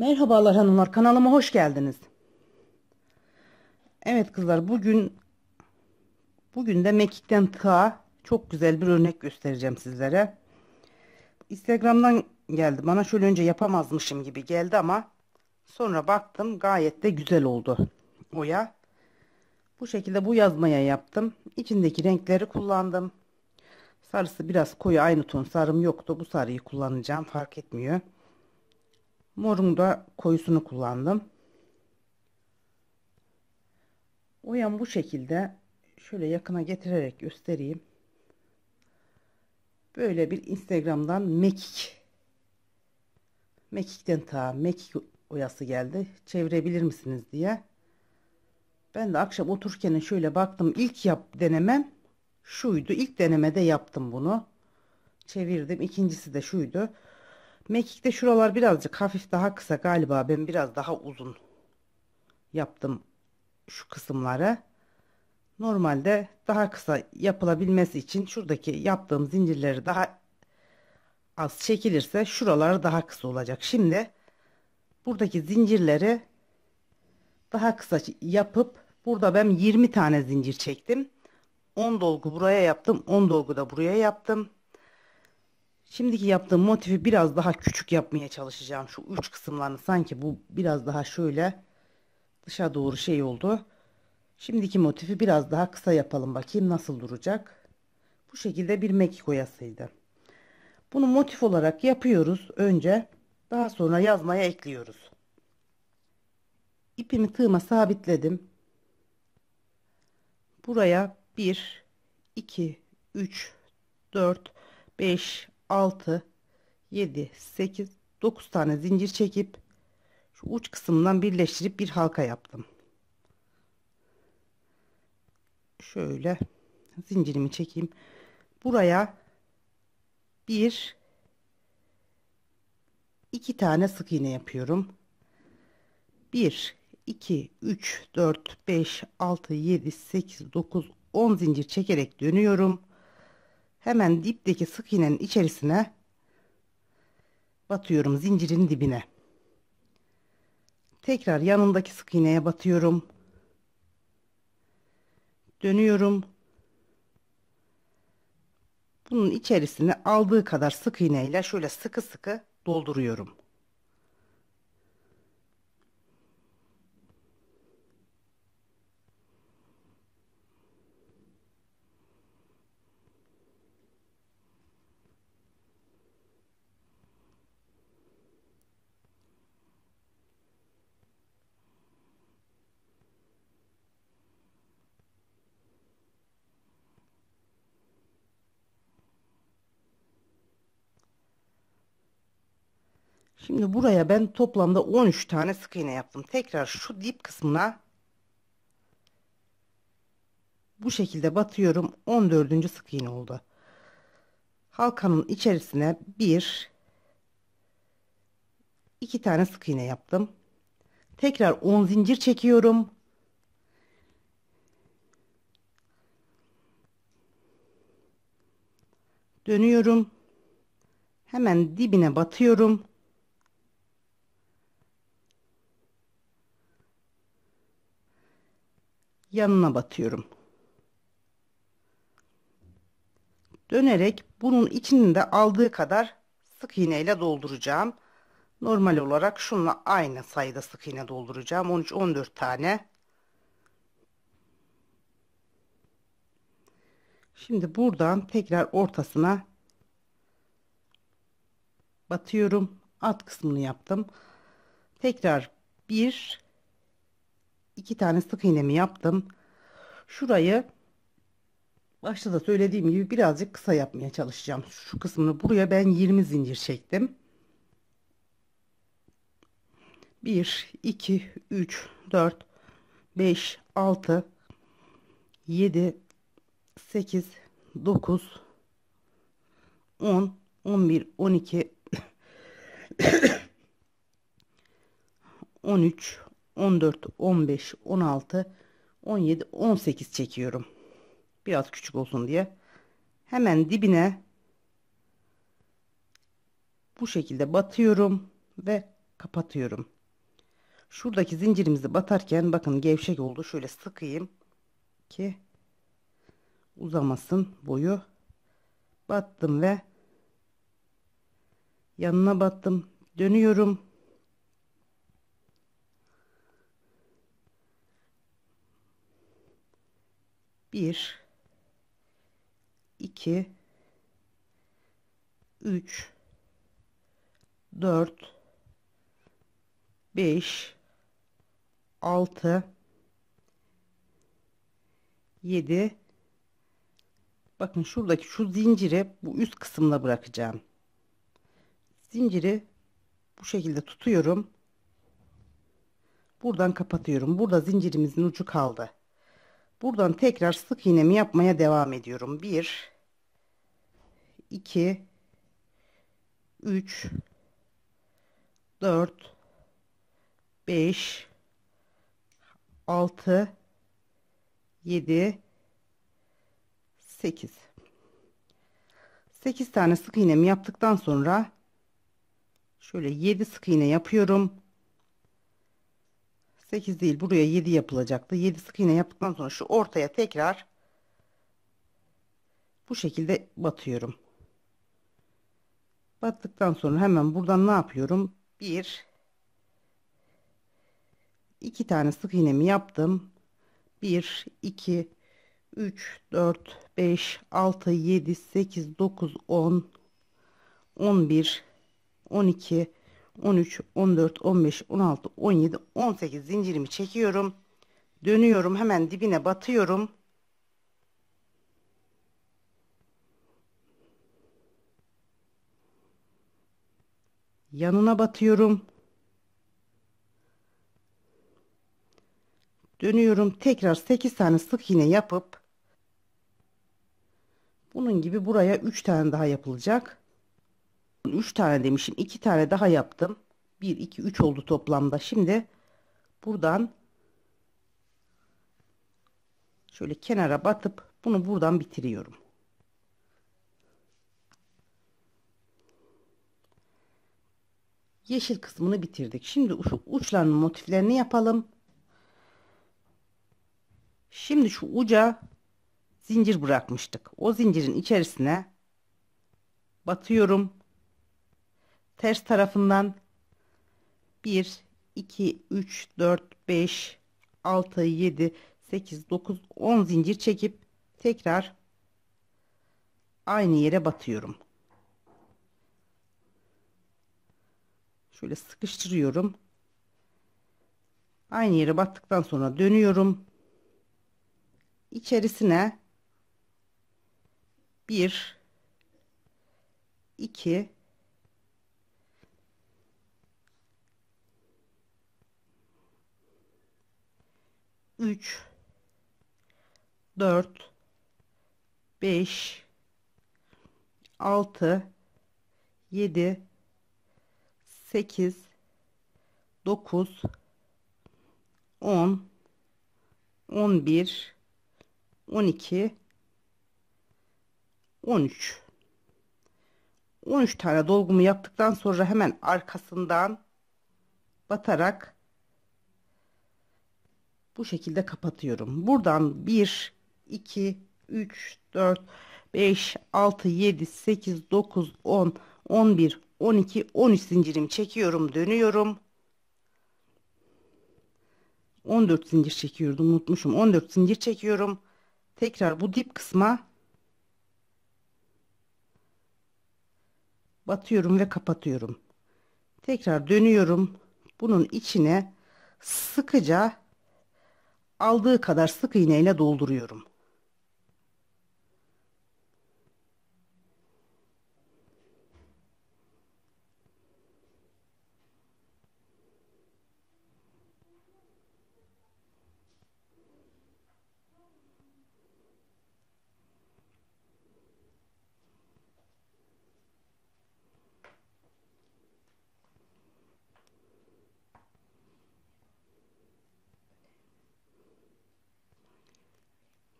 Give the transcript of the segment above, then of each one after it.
Merhabalar hanımlar kanalıma hoş geldiniz. Evet kızlar bugün bugün de mekikten tığa çok güzel bir örnek göstereceğim sizlere. Instagram'dan geldi bana şöyle önce yapamazmışım gibi geldi ama sonra baktım gayet de güzel oldu oya. Bu şekilde bu yazmaya yaptım. içindeki renkleri kullandım. Sarısı biraz koyu aynı ton sarım yoktu. Bu sarıyı kullanacağım fark etmiyor. Morun da koyusunu kullandım. Boyam bu şekilde. Şöyle yakına getirerek göstereyim. Böyle bir Instagram'dan mekik. Mekikten ta mekik oyası geldi. Çevirebilir misiniz diye. Ben de akşam otururken şöyle baktım. İlk yap denemem şuydu. İlk denemede yaptım bunu. Çevirdim. İkincisi de şuydu. Mekik'te şuralar birazcık hafif daha kısa galiba. Ben biraz daha uzun yaptım şu kısımları. Normalde daha kısa yapılabilmesi için şuradaki yaptığım zincirleri daha az çekilirse şuralar daha kısa olacak. Şimdi buradaki zincirleri daha kısa yapıp burada ben 20 tane zincir çektim. 10 dolgu buraya yaptım. 10 dolgu da buraya yaptım. Şimdiki yaptığım motifi biraz daha küçük yapmaya çalışacağım. Şu üç kısımlarını sanki bu biraz daha şöyle dışa doğru şey oldu. Şimdiki motifi biraz daha kısa yapalım bakayım nasıl duracak. Bu şekilde bir mekik oyasıydı. Bunu motif olarak yapıyoruz önce. Daha sonra yazmaya ekliyoruz. İpimi tığıma sabitledim. Buraya 1, 2, 3, 4, 5, 6 7 8 9 tane zincir çekip şu uç kısmından birleştirip bir halka yaptım. Şöyle zincirimi çekeyim. Buraya bir iki tane sık iğne yapıyorum. 1 2 3 4 5 6 7 8 9 10 zincir çekerek dönüyorum hemen dipteki sık iğnenin içerisine batıyorum zincirin dibine. Tekrar yanındaki sık iğneye batıyorum. Dönüyorum. Bunun içerisine aldığı kadar sık iğneyle şöyle sıkı sıkı dolduruyorum. Şimdi buraya ben toplamda 13 tane sık iğne yaptım. Tekrar şu dip kısmına bu şekilde batıyorum. 14. sık iğne oldu. Halkanın içerisine 1 2 tane sık iğne yaptım. Tekrar 10 zincir çekiyorum. Dönüyorum. Hemen dibine batıyorum. yanına batıyorum. Dönerek bunun içini de aldığı kadar sık iğneyle dolduracağım. Normal olarak şunla aynı sayıda sık iğne dolduracağım. 13-14 tane. Şimdi buradan tekrar ortasına batıyorum. Alt kısmını yaptım. Tekrar 1 iki tane sık iğnemi yaptım. Şurayı başta da söylediğim gibi birazcık kısa yapmaya çalışacağım. Şu kısmını buraya ben 20 zincir çektim. 1, 2, 3, 4, 5, 6, 7, 8, 9, 10, 11, 12, 13, 14, 15, 16, 17, 18 çekiyorum. Biraz küçük olsun diye. Hemen dibine bu şekilde batıyorum ve kapatıyorum. Şuradaki zincirimizi batarken bakın gevşek oldu. Şöyle sıkayım ki uzamasın boyu. Battım ve yanına battım. Dönüyorum. 1 2 3 4 5 6 7 bakın şuradaki şu zinciri bu üst kısımda bırakacağım zinciri bu şekilde tutuyorum buradan kapatıyorum burada zincirimizin ucu kaldı Buradan tekrar sık iğnemi yapmaya devam ediyorum. 1 2 3 4 5 6 7 8 8 tane sık iğnemi yaptıktan sonra şöyle 7 sık iğne yapıyorum. 8 değil buraya 7 yapılacaktı. 7 sık iğne yaptıktan sonra şu ortaya tekrar bu şekilde batıyorum. Battıktan sonra hemen buradan ne yapıyorum? 1 2 tane sık iğnemi yaptım. 1 2 3 4 5 6 7 8 9 10 11 12 13, 14, 15, 16, 17, 18 zincirimi çekiyorum. Dönüyorum hemen dibine batıyorum. Yanına batıyorum. Dönüyorum tekrar 8 tane sık iğne yapıp bunun gibi buraya 3 tane daha yapılacak. 3 tane demişim. 2 tane daha yaptım. 1, 2, 3 oldu toplamda. Şimdi buradan şöyle kenara batıp bunu buradan bitiriyorum. Yeşil kısmını bitirdik. Şimdi şu uçların motiflerini yapalım. Şimdi şu uca zincir bırakmıştık. O zincirin içerisine batıyorum ters tarafından 1 2 3 4 5 6 7 8 9 10 zincir çekip tekrar aynı yere batıyorum. Şöyle sıkıştırıyorum. Aynı yere battıktan sonra dönüyorum. içerisine 1 2 3 4 5 6 7 8 9 10 11 12 13 13 tane dolgumu yaptıktan sonra hemen arkasından batarak bu şekilde kapatıyorum. Buradan 1, 2, 3, 4, 5, 6, 7, 8, 9, 10, 11, 12, 13 zincirim çekiyorum. Dönüyorum. 14 zincir çekiyordum unutmuşum 14 zincir çekiyorum tekrar bu dip kısma batıyorum ve kapatıyorum tekrar dönüyorum bunun içine sıkıca aldığı kadar sık iğneyle dolduruyorum.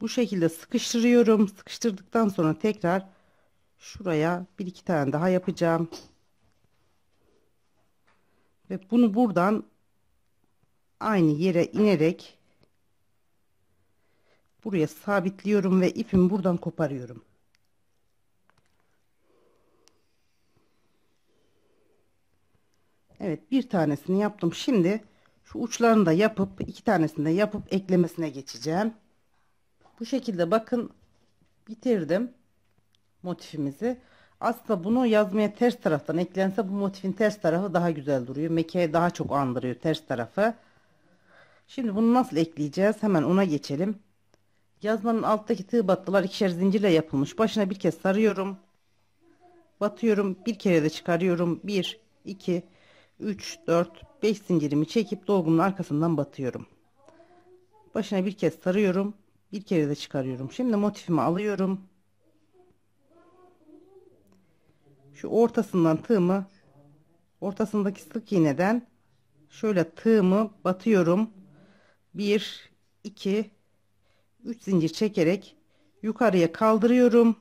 bu şekilde sıkıştırıyorum. Sıkıştırdıktan sonra tekrar şuraya bir iki tane daha yapacağım. Ve bunu buradan aynı yere inerek buraya sabitliyorum ve ipimi buradan koparıyorum. Evet bir tanesini yaptım. Şimdi şu uçlarını da yapıp iki tanesini de yapıp eklemesine geçeceğim. Bu şekilde bakın bitirdim motifimizi. Aslında bunu yazmaya ters taraftan eklense bu motifin ters tarafı daha güzel duruyor. Mekeye daha çok andırıyor ters tarafı. Şimdi bunu nasıl ekleyeceğiz? Hemen ona geçelim. Yazmanın alttaki tığ battılar ikişer zincirle yapılmış. Başına bir kez sarıyorum. Batıyorum. Bir kere de çıkarıyorum. 1, 2, 3, 4, 5 zincirimi çekip dolgunun arkasından batıyorum. Başına bir kez sarıyorum bir kere de çıkarıyorum şimdi motifimi alıyorum şu ortasından tığımı ortasındaki sık iğneden şöyle tığımı batıyorum 1 2 3 zincir çekerek yukarıya kaldırıyorum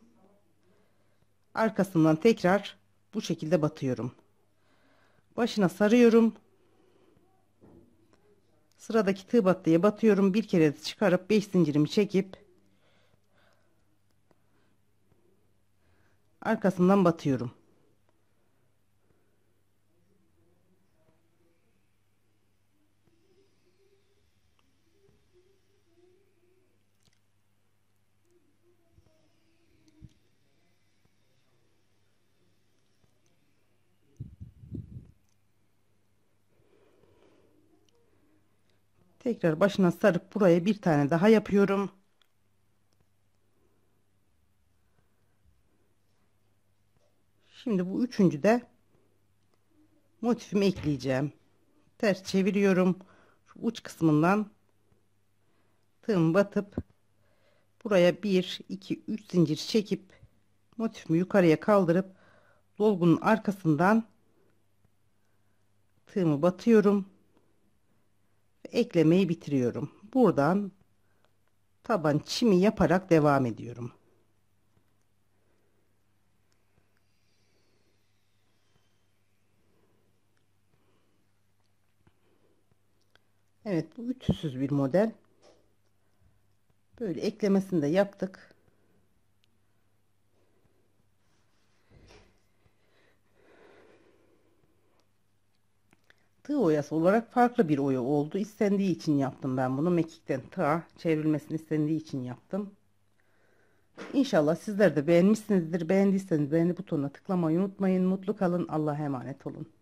arkasından tekrar bu şekilde batıyorum başına sarıyorum Sıradaki tığ battıya batıyorum. Bir kere de çıkarıp 5 zincirimi çekip arkasından batıyorum. Tekrar başına sarıp buraya bir tane daha yapıyorum. Şimdi bu üçüncü de motifimi ekleyeceğim. Ters çeviriyorum. Şu uç kısmından tığım batıp buraya 1 2 3 zincir çekip motifimi yukarıya kaldırıp dolgunun arkasından tığımı batıyorum eklemeyi bitiriyorum. Buradan taban çimi yaparak devam ediyorum. Evet bu ütüsüz bir model. Böyle eklemesini de yaptık. Tığ oyası olarak farklı bir oya oldu. İstendiği için yaptım ben bunu. Mekikten tığa çevrilmesini istendiği için yaptım. İnşallah sizler de beğenmişsinizdir. Beğendiyseniz beğeni butonuna tıklamayı unutmayın. Mutlu kalın. Allah'a emanet olun.